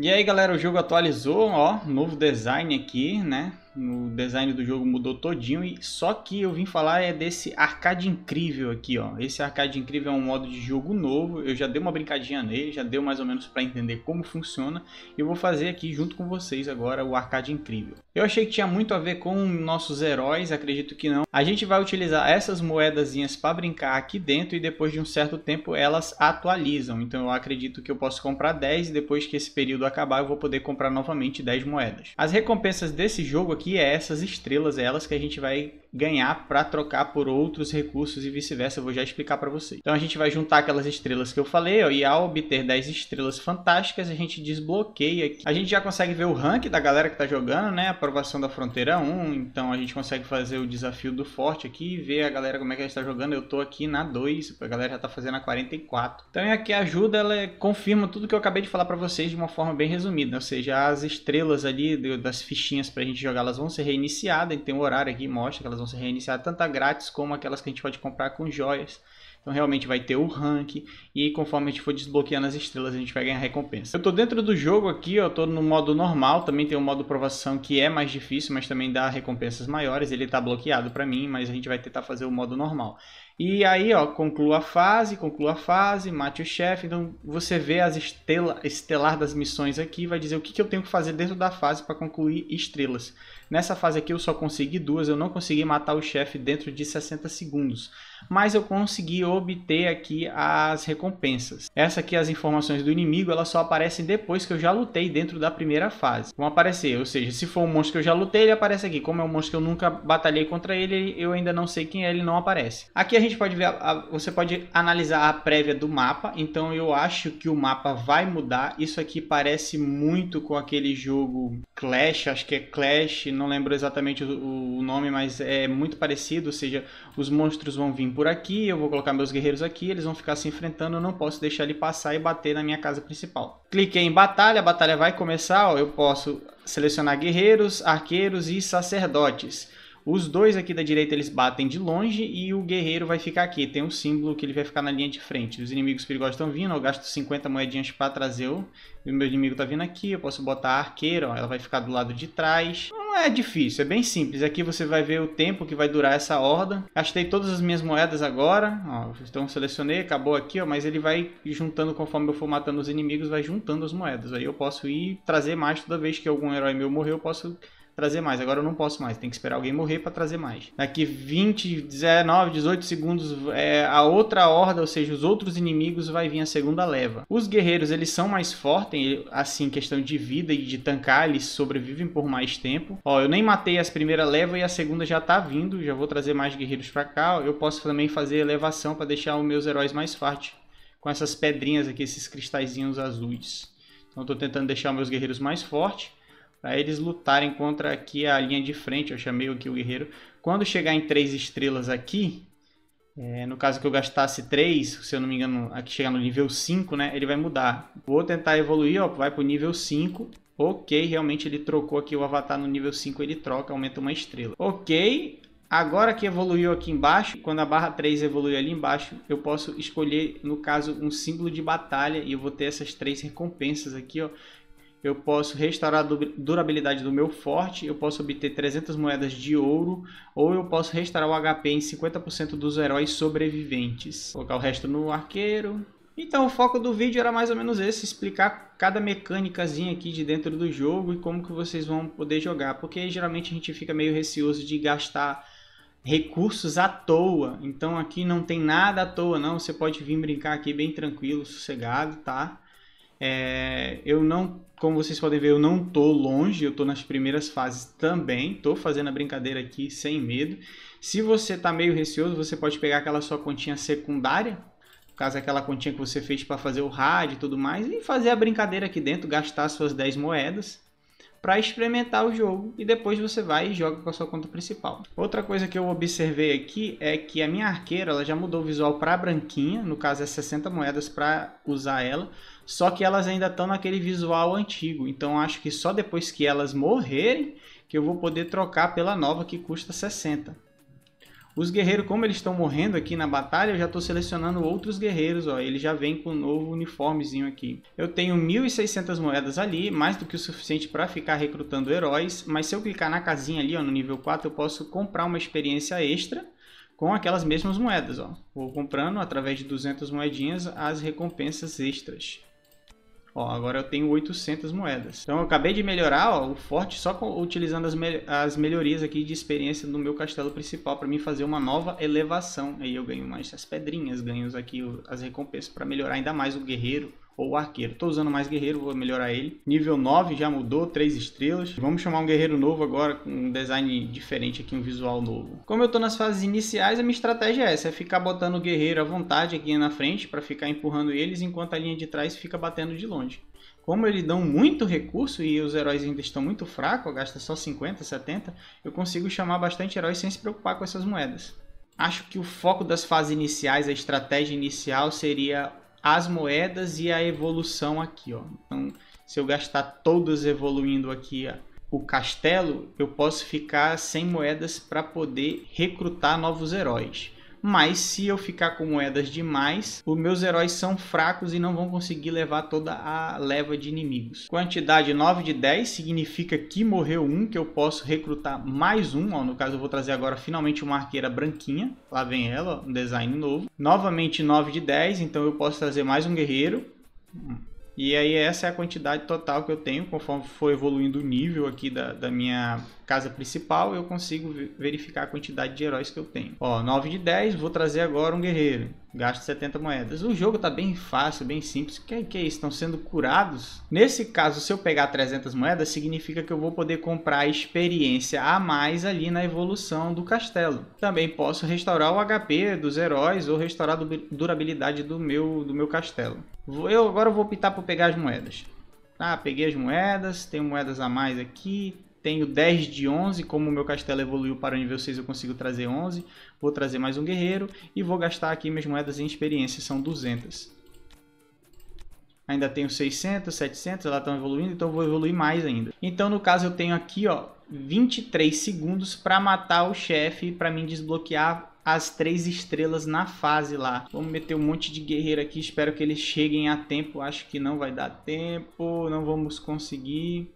E aí galera, o jogo atualizou, ó, novo design aqui, né? O design do jogo mudou todinho e só que eu vim falar é desse arcade incrível aqui, ó. Esse arcade incrível é um modo de jogo novo. Eu já dei uma brincadinha nele, já deu mais ou menos para entender como funciona. Eu vou fazer aqui junto com vocês agora o arcade incrível. Eu achei que tinha muito a ver com nossos heróis, acredito que não. A gente vai utilizar essas moedazinhas para brincar aqui dentro e depois de um certo tempo elas atualizam. Então eu acredito que eu posso comprar 10 e depois que esse período acabar eu vou poder comprar novamente 10 moedas. As recompensas desse jogo aqui é essas estrelas, é elas que a gente vai ganhar para trocar por outros recursos e vice-versa, eu vou já explicar para vocês. Então a gente vai juntar aquelas estrelas que eu falei ó, e ao obter 10 estrelas fantásticas a gente desbloqueia aqui. A gente já consegue ver o rank da galera que está jogando, né? aprovação da Fronteira 1, então a gente consegue fazer o desafio do forte aqui e ver a galera como é que ela está jogando. Eu estou aqui na 2, a galera já está fazendo a 44. Então é que a ajuda, ela é, confirma tudo que eu acabei de falar para vocês de uma forma bem resumida, ou seja, as estrelas ali das fichinhas para a gente jogar, elas vão ser reiniciadas, e tem um horário aqui que mostra que elas vão ser reiniciadas, tanto a grátis como aquelas que a gente pode comprar com joias. Então realmente vai ter o rank e conforme a gente for desbloqueando as estrelas, a gente vai ganhar recompensa. Eu tô dentro do jogo aqui, ó, tô no modo normal, também tem o modo provação que é mais difícil, mas também dá recompensas maiores. Ele tá bloqueado para mim, mas a gente vai tentar fazer o modo normal. E aí, ó, conclua a fase, conclua a fase, mate o chefe. Então, você vê as estela, estelar das missões aqui, vai dizer o que, que eu tenho que fazer dentro da fase para concluir estrelas. Nessa fase aqui eu só consegui duas, eu não consegui matar o chefe dentro de 60 segundos. Mas eu consegui obter aqui as recompensas. Essa aqui, as informações do inimigo, elas só aparecem depois que eu já lutei dentro da primeira fase. Vão aparecer, ou seja, se for um monstro que eu já lutei, ele aparece aqui. Como é um monstro que eu nunca batalhei contra ele, eu ainda não sei quem é, ele não aparece. Aqui a gente gente pode ver, a, a, você pode analisar a prévia do mapa, então eu acho que o mapa vai mudar. Isso aqui parece muito com aquele jogo Clash, acho que é Clash, não lembro exatamente o, o nome, mas é muito parecido, ou seja, os monstros vão vir por aqui, eu vou colocar meus guerreiros aqui, eles vão ficar se enfrentando, eu não posso deixar ele passar e bater na minha casa principal. Cliquei em batalha, a batalha vai começar, ó, eu posso selecionar guerreiros, arqueiros e sacerdotes. Os dois aqui da direita eles batem de longe e o guerreiro vai ficar aqui. Tem um símbolo que ele vai ficar na linha de frente. Os inimigos perigosos estão vindo, eu gasto 50 moedinhas para trazer o meu inimigo tá vindo aqui. Eu posso botar a arqueira, ó, ela vai ficar do lado de trás. Não é difícil, é bem simples. Aqui você vai ver o tempo que vai durar essa horda. Gastei todas as minhas moedas agora, ó, então selecionei, acabou aqui, ó, mas ele vai juntando conforme eu for matando os inimigos, vai juntando as moedas. Aí eu posso ir trazer mais toda vez que algum herói meu morrer, eu posso trazer mais. Agora eu não posso mais, tem que esperar alguém morrer para trazer mais. Daqui 20, 19, 18 segundos, é, a outra horda, ou seja, os outros inimigos, vai vir a segunda leva. Os guerreiros, eles são mais fortes, assim, questão de vida e de tancar, eles sobrevivem por mais tempo. Ó, eu nem matei as primeira leva e a segunda já tá vindo, já vou trazer mais guerreiros para cá. Eu posso também fazer elevação para deixar os meus heróis mais fortes com essas pedrinhas aqui, esses cristalzinhos azuis. Então estou tentando deixar meus guerreiros mais fortes para eles lutarem contra aqui a linha de frente. Eu chamei aqui o guerreiro. Quando chegar em três estrelas aqui, é, no caso que eu gastasse 3, se eu não me engano, aqui chegar no nível 5, né? Ele vai mudar. Vou tentar evoluir, ó, vai pro nível 5. Ok, realmente ele trocou aqui o avatar no nível 5, ele troca, aumenta uma estrela. Ok, agora que evoluiu aqui embaixo, quando a barra 3 evoluiu ali embaixo, eu posso escolher, no caso, um símbolo de batalha. E eu vou ter essas três recompensas aqui, ó, eu posso restaurar a durabilidade do meu forte, eu posso obter 300 moedas de ouro, ou eu posso restaurar o HP em 50% dos heróis sobreviventes. Vou colocar o resto no arqueiro. Então o foco do vídeo era mais ou menos esse, explicar cada mecânicazinha aqui de dentro do jogo e como que vocês vão poder jogar, porque geralmente a gente fica meio receoso de gastar recursos à toa, então aqui não tem nada à toa não, você pode vir brincar aqui bem tranquilo, sossegado, tá? É, eu não, como vocês podem ver, eu não tô longe, eu tô nas primeiras fases também, tô fazendo a brincadeira aqui sem medo. Se você tá meio receoso, você pode pegar aquela sua continha secundária, caso é aquela continha que você fez para fazer o rádio e tudo mais, e fazer a brincadeira aqui dentro, gastar suas 10 moedas para experimentar o jogo e depois você vai e joga com a sua conta principal. Outra coisa que eu observei aqui é que a minha arqueira ela já mudou o visual para branquinha, no caso é 60 moedas para usar ela, só que elas ainda estão naquele visual antigo, então acho que só depois que elas morrerem que eu vou poder trocar pela nova que custa 60. Os guerreiros, como eles estão morrendo aqui na batalha, eu já estou selecionando outros guerreiros, ó. Ele já vem com um novo uniformezinho aqui. Eu tenho 1.600 moedas ali, mais do que o suficiente para ficar recrutando heróis, mas se eu clicar na casinha ali, ó, no nível 4, eu posso comprar uma experiência extra com aquelas mesmas moedas, ó. Vou comprando através de 200 moedinhas as recompensas extras. Ó, agora eu tenho 800 moedas. Então eu acabei de melhorar ó, o forte só com, utilizando as, me as melhorias aqui de experiência no meu castelo principal para mim fazer uma nova elevação. Aí eu ganho mais as pedrinhas, ganho aqui as recompensas para melhorar ainda mais o guerreiro ou arqueiro. Estou usando mais guerreiro, vou melhorar ele. Nível 9 já mudou, 3 estrelas. Vamos chamar um guerreiro novo agora, com um design diferente aqui, um visual novo. Como eu estou nas fases iniciais, a minha estratégia é essa, é ficar botando o guerreiro à vontade aqui na frente, para ficar empurrando eles, enquanto a linha de trás fica batendo de longe. Como eles dão muito recurso e os heróis ainda estão muito fracos, gasta só 50, 70, eu consigo chamar bastante heróis sem se preocupar com essas moedas. Acho que o foco das fases iniciais, a estratégia inicial seria as moedas e a evolução aqui, ó. Então, se eu gastar todas evoluindo aqui ó, o castelo, eu posso ficar sem moedas para poder recrutar novos heróis mas se eu ficar com moedas demais, os meus heróis são fracos e não vão conseguir levar toda a leva de inimigos. Quantidade 9 de 10 significa que morreu um, que eu posso recrutar mais um, ó, no caso eu vou trazer agora finalmente uma arqueira branquinha, lá vem ela, ó, um design novo. Novamente 9 de 10, então eu posso trazer mais um guerreiro, hum. E aí essa é a quantidade total que eu tenho, conforme for evoluindo o nível aqui da, da minha casa principal, eu consigo verificar a quantidade de heróis que eu tenho. Ó, 9 de 10, vou trazer agora um guerreiro. Gasto 70 moedas. O jogo tá bem fácil, bem simples. Que, que é isso? Estão sendo curados? Nesse caso, se eu pegar 300 moedas, significa que eu vou poder comprar experiência a mais ali na evolução do castelo. Também posso restaurar o HP dos heróis ou restaurar a durabilidade do meu, do meu castelo. Eu agora vou optar por pegar as moedas. Ah, peguei as moedas, tem moedas a mais aqui tenho 10 de 11, como o meu castelo evoluiu para o nível 6 eu consigo trazer 11, vou trazer mais um guerreiro e vou gastar aqui minhas moedas em experiência, são 200. Ainda tenho 600, 700, elas estão evoluindo, então vou evoluir mais ainda. Então no caso eu tenho aqui ó 23 segundos para matar o chefe, para mim desbloquear as três estrelas na fase lá. Vamos meter um monte de guerreiro aqui, espero que eles cheguem a tempo, acho que não vai dar tempo, não vamos conseguir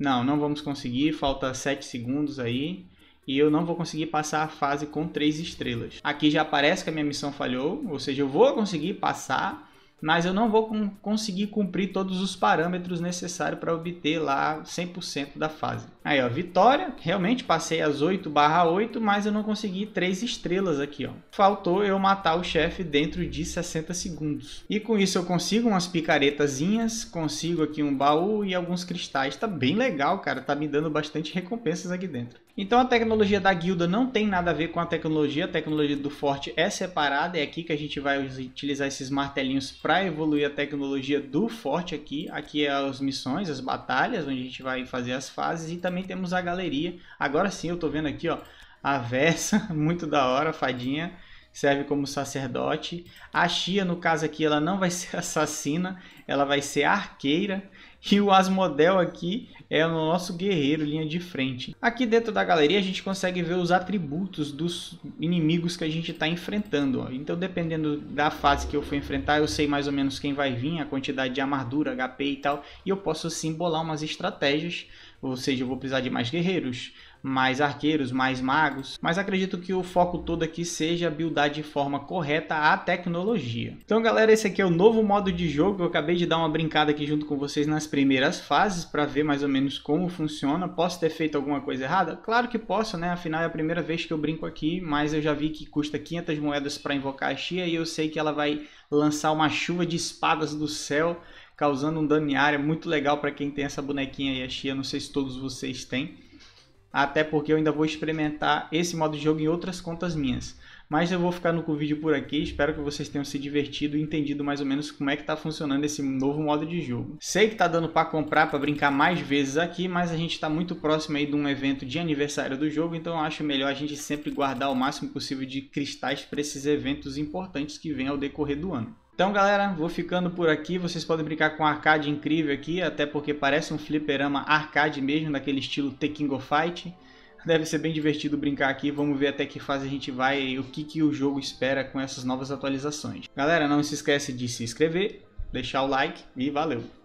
não, não vamos conseguir, falta 7 segundos aí e eu não vou conseguir passar a fase com 3 estrelas. Aqui já aparece que a minha missão falhou, ou seja, eu vou conseguir passar, mas eu não vou com, conseguir cumprir todos os parâmetros necessários para obter lá 100% da fase. Aí, ó, vitória, realmente passei as 8 barra 8, mas eu não consegui 3 estrelas aqui, ó. Faltou eu matar o chefe dentro de 60 segundos. E com isso eu consigo umas picaretazinhas, consigo aqui um baú e alguns cristais. Tá bem legal, cara, tá me dando bastante recompensas aqui dentro. Então a tecnologia da guilda não tem nada a ver com a tecnologia, a tecnologia do forte é separada, é aqui que a gente vai utilizar esses martelinhos para evoluir a tecnologia do forte aqui. Aqui é as missões, as batalhas, onde a gente vai fazer as fases e também temos a galeria. Agora sim, eu estou vendo aqui, ó, a Versa, muito da hora, fadinha, serve como sacerdote. A Chia, no caso aqui, ela não vai ser assassina, ela vai ser arqueira. E o Asmodel aqui é o nosso guerreiro, linha de frente. Aqui dentro da galeria a gente consegue ver os atributos dos inimigos que a gente está enfrentando. Ó. Então dependendo da fase que eu for enfrentar, eu sei mais ou menos quem vai vir, a quantidade de armadura, HP e tal. E eu posso simbolar umas estratégias, ou seja, eu vou precisar de mais guerreiros, mais arqueiros, mais magos, mas acredito que o foco todo aqui seja buildar de forma correta a tecnologia. Então galera, esse aqui é o novo modo de jogo, eu acabei de dar uma brincada aqui junto com vocês nas primeiras fases para ver mais ou menos como funciona. Posso ter feito alguma coisa errada? Claro que posso, né? Afinal é a primeira vez que eu brinco aqui, mas eu já vi que custa 500 moedas para invocar a Xia e eu sei que ela vai lançar uma chuva de espadas do céu, causando um dano em área muito legal para quem tem essa bonequinha aí, a Xia, não sei se todos vocês têm até porque eu ainda vou experimentar esse modo de jogo em outras contas minhas. Mas eu vou ficar no vídeo por aqui, espero que vocês tenham se divertido e entendido mais ou menos como é que tá funcionando esse novo modo de jogo. Sei que tá dando para comprar, para brincar mais vezes aqui, mas a gente está muito próximo aí de um evento de aniversário do jogo, então acho melhor a gente sempre guardar o máximo possível de cristais para esses eventos importantes que vêm ao decorrer do ano. Então, galera, vou ficando por aqui. Vocês podem brincar com um arcade incrível aqui, até porque parece um fliperama arcade mesmo, daquele estilo The King of Fight. Deve ser bem divertido brincar aqui. Vamos ver até que fase a gente vai e o que, que o jogo espera com essas novas atualizações. Galera, não se esquece de se inscrever, deixar o like e valeu!